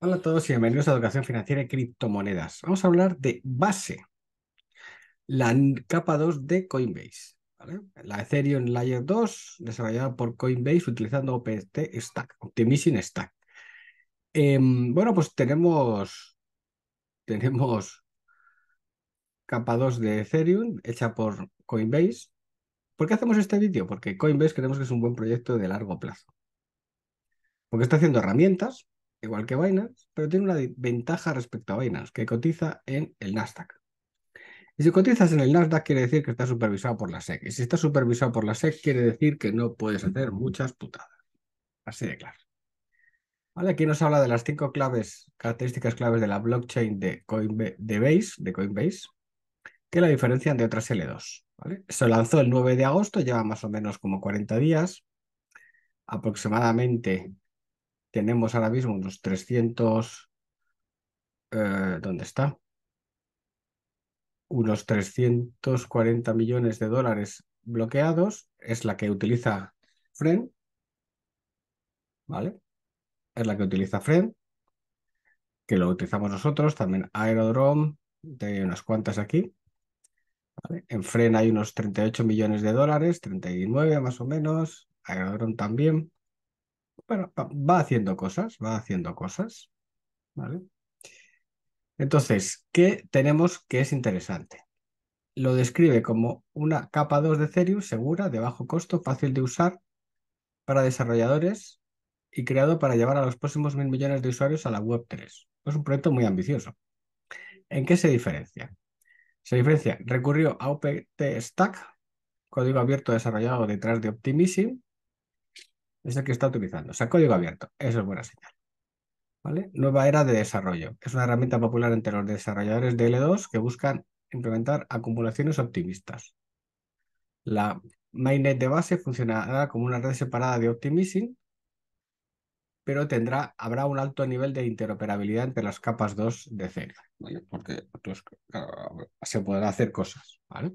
Hola a todos y bienvenidos a Educación Financiera y Criptomonedas. Vamos a hablar de base, la capa 2 de Coinbase, la Ethereum Layer 2 desarrollada por Coinbase utilizando OPT Stack, Optimizing Stack. Em, bueno, pues tenemos, tenemos capa 2 de Ethereum hecha por Coinbase. ¿Por qué hacemos este vídeo? Porque Coinbase creemos que es un buen proyecto de largo plazo. Porque está haciendo herramientas igual que Binance, pero tiene una ventaja respecto a Binance, que cotiza en el Nasdaq. Y si cotizas en el Nasdaq quiere decir que está supervisado por la SEC. Y si está supervisado por la SEC quiere decir que no puedes hacer muchas putadas. Así de claro. Vale, aquí nos habla de las cinco claves, características claves de la blockchain de Coinbase, de, Coinbase, que la diferencian de otras L2. ¿vale? Se lanzó el 9 de agosto, lleva más o menos como 40 días. Aproximadamente tenemos ahora mismo unos 300, eh, ¿dónde está? Unos 340 millones de dólares bloqueados, es la que utiliza FREN, ¿vale? Es la que utiliza FREN, que lo utilizamos nosotros, también Aerodrome, de unas cuantas aquí. En FREN hay unos 38 millones de dólares, 39 más o menos, Aerodrome también bueno, va haciendo cosas, va haciendo cosas, ¿vale? Entonces, ¿qué tenemos que es interesante? Lo describe como una capa 2 de Ethereum segura, de bajo costo, fácil de usar para desarrolladores y creado para llevar a los próximos mil millones de usuarios a la Web3. Es un proyecto muy ambicioso. ¿En qué se diferencia? Se diferencia, recurrió a OPT Stack, código abierto desarrollado detrás de Optimism, es el que está utilizando. O sea, código abierto, eso es buena señal. ¿Vale? Nueva era de desarrollo. Es una herramienta popular entre los desarrolladores de L2 que buscan implementar acumulaciones optimistas. La mainnet de base funcionará como una red separada de optimism, pero tendrá, habrá un alto nivel de interoperabilidad entre las capas 2 de C. Porque pues, se podrá hacer cosas, ¿vale?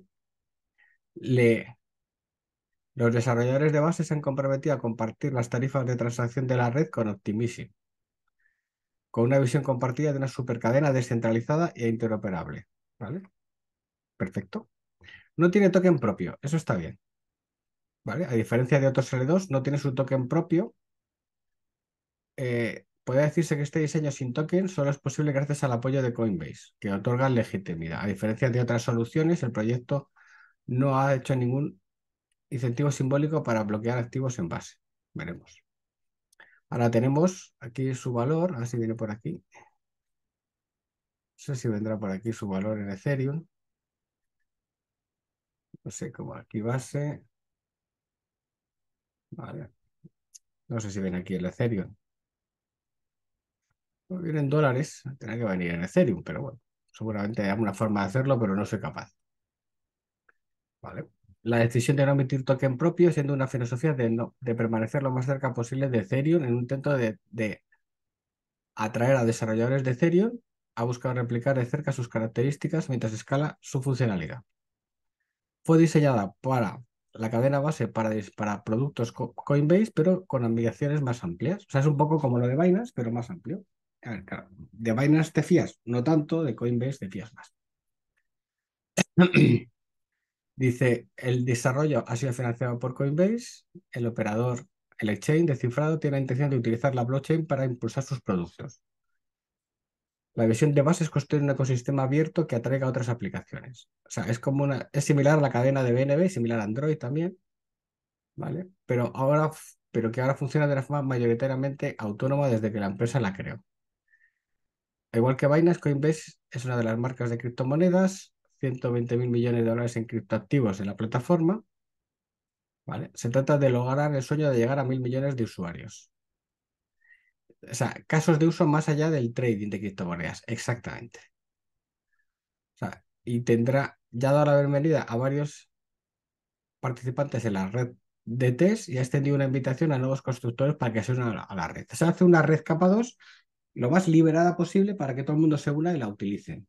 Le, los desarrolladores de base se han comprometido a compartir las tarifas de transacción de la red con Optimism, con una visión compartida de una supercadena descentralizada e interoperable. ¿Vale? Perfecto. No tiene token propio, eso está bien. ¿Vale? A diferencia de otros L2, no tiene su token propio. Eh, puede decirse que este diseño sin token solo es posible gracias al apoyo de Coinbase, que otorga legitimidad. A diferencia de otras soluciones, el proyecto no ha hecho ningún Incentivo simbólico para bloquear activos en base. Veremos. Ahora tenemos aquí su valor, a ver si viene por aquí. No sé si vendrá por aquí su valor en Ethereum. No sé cómo aquí base. Vale. No sé si viene aquí el Ethereum. No pues vienen dólares, tendrá que venir en Ethereum, pero bueno, seguramente hay alguna forma de hacerlo, pero no soy capaz. Vale la decisión de no emitir token propio, siendo una filosofía de, de permanecer lo más cerca posible de Ethereum en un intento de, atraer a desarrolladores de Ethereum ha buscado replicar de cerca sus características mientras escala su funcionalidad. Fue diseñada para la cadena base para, para productos Coinbase, pero con ampliaciones más amplias. O sea, es un poco como lo de Binance, pero más amplio. de Binance te fías, no tanto, de Coinbase te fías más. Dice, el desarrollo ha sido financiado por Coinbase, el operador, el exchange descifrado tiene la intención de utilizar la blockchain para impulsar sus productos. La visión de base es construir un ecosistema abierto que atraiga otras aplicaciones. O sea, es como una, es similar a la cadena de BNB, similar a Android también, ¿vale? Pero ahora, pero que ahora funciona de la forma mayoritariamente autónoma desde que la empresa la creó. Igual que Binance, Coinbase es una de las marcas de criptomonedas 120 mil millones de dólares en criptoactivos en la plataforma. ¿vale? Se trata de lograr el sueño de llegar a mil millones de usuarios. O sea, casos de uso más allá del trading de criptomonedas, exactamente. y tendrá ya dado la bienvenida a varios participantes en la red de test e y ha extendido una invitación a nuevos constructores para que se unan a la red. Se hace una red capa 2 lo más liberada posible para que todo el mundo se una y la utilice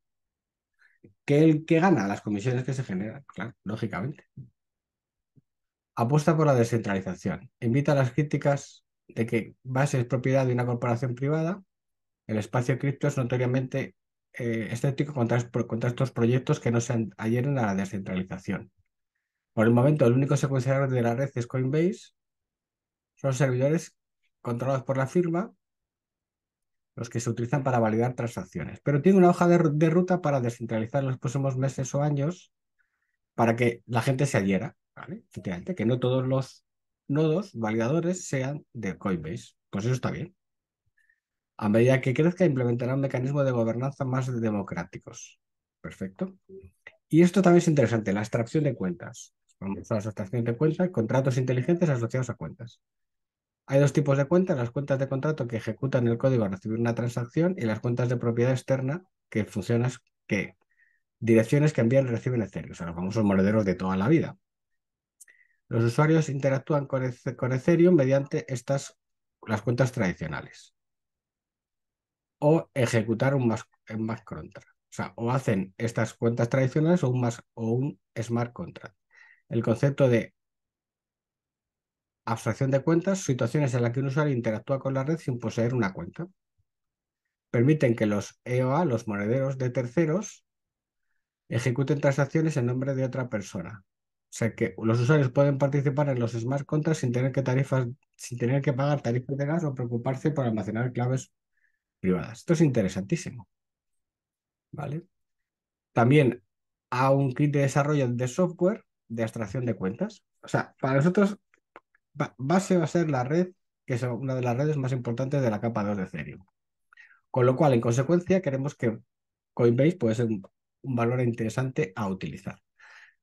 ¿Qué, gana? Las comisiones que se generan, claro, lógicamente. Apuesta por la descentralización. Invita a las críticas de que Base es propiedad de una corporación privada. El espacio cripto es notoriamente estético eh, escéptico contra, contra, estos proyectos que no se adhieren a la descentralización. Por el momento, el único secuenciador de la red es Coinbase. Son servidores controlados por la firma los que se utilizan para validar transacciones. Pero tiene una hoja de, ruta para descentralizar en los próximos meses o años para que la gente se adhiera, ¿vale? Efectivamente, que no todos los nodos validadores sean de Coinbase. Pues eso está bien. A medida que crezca, implementará un mecanismo de gobernanza más democráticos. Perfecto. Y esto también es interesante, la extracción de cuentas. Vamos a la extracción de cuentas, contratos inteligentes asociados a cuentas. Hay dos tipos de cuentas, las cuentas de contrato que ejecutan el código al recibir una transacción y las cuentas de propiedad externa que funcionan que direcciones que envían y reciben Ethereum, o sea, los famosos monederos de toda la vida. Los usuarios interactúan con, Ethereum mediante estas, las cuentas tradicionales o ejecutar un más, contract. O sea, o hacen estas cuentas tradicionales o un smart contract. El concepto de Abstracción de cuentas, situaciones en las que un usuario interactúa con la red sin poseer una cuenta. Permiten que los EOA, los monederos de terceros, ejecuten transacciones en nombre de otra persona. O sea que los usuarios pueden participar en los smart contracts sin tener que, tarifas, sin tener que pagar tarifas de gas o preocuparse por almacenar claves privadas. Esto es interesantísimo. ¿Vale? También a un kit de desarrollo de software de abstracción de cuentas. O sea, para nosotros base va a ser la red, que es una de las redes más importantes de la capa 2 de Ethereum. Con lo cual, en consecuencia, queremos que Coinbase puede ser un, valor interesante a utilizar.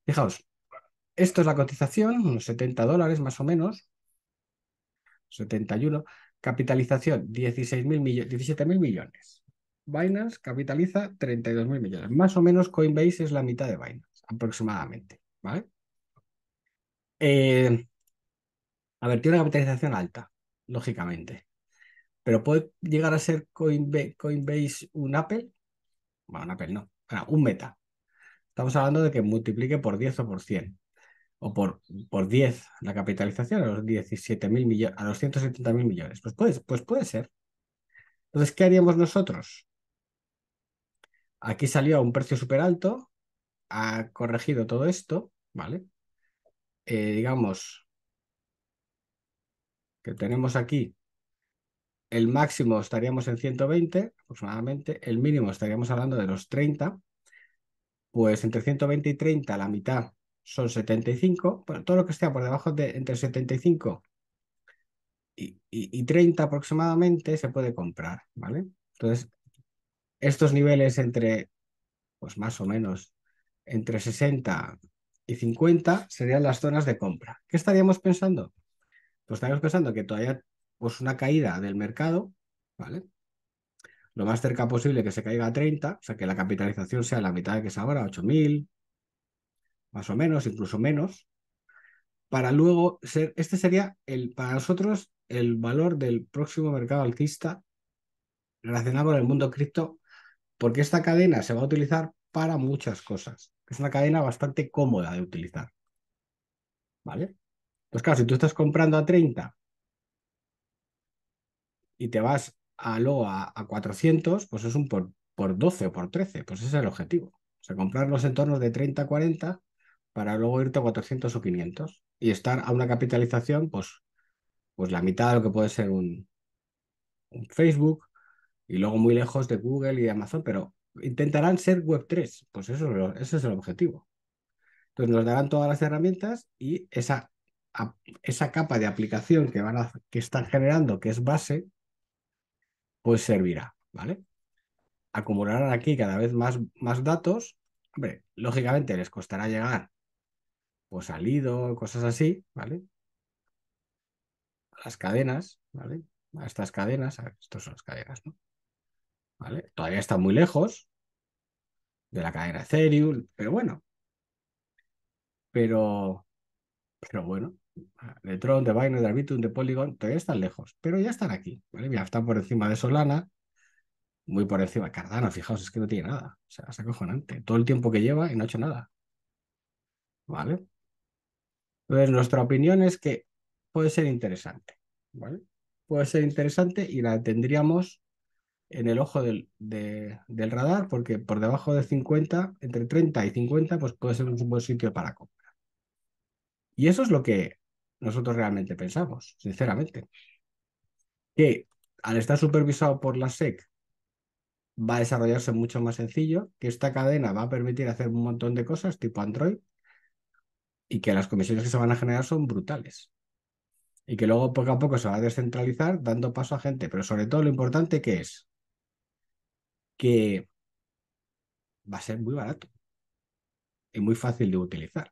Fijaos, esto es la cotización, unos 70 dólares más o menos, 71. Capitalización, 16 17 mil millones. Binance capitaliza 32 mil millones. Más o menos Coinbase es la mitad de Binance, aproximadamente. ¿vale? Eh, a ver, tiene una capitalización alta, lógicamente. Pero puede llegar a ser Coinbase, un Apple. Bueno, un Apple no. un Meta. Estamos hablando de que multiplique por 10 o por 100. O por, por 10 la capitalización a los 17 mil millones, a los 170 mil millones. Pues puede, pues puede ser. Entonces, ¿qué haríamos nosotros? Aquí salió a un precio súper alto, ha corregido todo esto, ¿vale? Eh, digamos, que tenemos aquí, el máximo estaríamos en 120 aproximadamente, el mínimo estaríamos hablando de los 30, pues entre 120 y 30 la mitad son 75, todo lo que esté por debajo de entre 75 y, y 30 aproximadamente se puede comprar, ¿vale? Entonces, estos niveles entre, pues más o menos, entre 60 y 50 serían las zonas de compra. ¿Qué estaríamos pensando? pues estamos pensando que todavía pues una caída del mercado, ¿vale? Lo más cerca posible que se caiga a 30, o sea, que la capitalización sea la mitad de que es ahora, 8.000, más o menos, incluso menos, para luego ser, este sería el, para nosotros el valor del próximo mercado alcista relacionado con el mundo cripto, porque esta cadena se va a utilizar para muchas cosas. Es una cadena bastante cómoda de utilizar. ¿Vale? Pues claro, si tú estás comprando a 30 y te vas a luego a, 400, pues es un por, 12 o por 13, pues ese es el objetivo. O sea, comprar los entornos de 30 40 para luego irte a 400 o 500 y estar a una capitalización, pues, pues la mitad de lo que puede ser un, Facebook y luego muy lejos de Google y Amazon, pero intentarán ser Web3, pues eso, ese es el objetivo. Entonces nos darán todas las herramientas y esa esa capa de aplicación que, van que están generando, que es base, pues servirá, ¿vale? Acumularán aquí cada vez más, más datos. Hombre, lógicamente les costará llegar pues salido cosas así, ¿vale? A las cadenas, ¿vale? A estas cadenas, a estas son las cadenas, ¿no? ¿Vale? Todavía están muy lejos de la cadena Ethereum, pero bueno. Pero, pero bueno, de Tron, de Binance, de Arbitrum, de Polygon, todavía están lejos, pero ya están aquí. ¿vale? Ya están por encima de Solana, muy por encima. Cardano, fijaos, es que no tiene nada. O sea, es acojonante. Todo el tiempo que lleva y no ha hecho nada. ¿Vale? Entonces, nuestra opinión es que puede ser interesante. Puede ser interesante y la tendríamos en el ojo del, del radar, porque por debajo de 50, entre 30 y 50, pues puede ser un buen sitio para comprar. Y eso es lo que nosotros realmente pensamos, sinceramente. Que al estar supervisado por la SEC va a desarrollarse mucho más sencillo, que esta cadena va a permitir hacer un montón de cosas tipo Android y que las comisiones que se van a generar son brutales. Y que luego poco a poco se va a descentralizar dando paso a gente, pero sobre todo lo importante que es que va a ser muy barato y muy fácil de utilizar.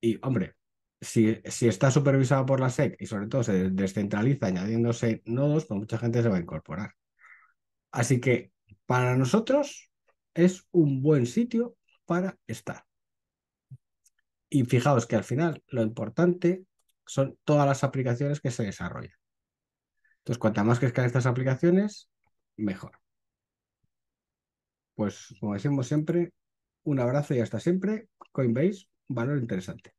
Y hombre, si, está supervisado por la SEC y sobre todo se descentraliza añadiéndose nodos, pues mucha gente se va a incorporar. Así que para nosotros es un buen sitio para estar. Y fijaos que al final lo importante son todas las aplicaciones que se desarrollan. Entonces, cuanta más crezcan estas aplicaciones, mejor. Pues como decimos siempre, un abrazo y hasta siempre. Coinbase, valor interesante.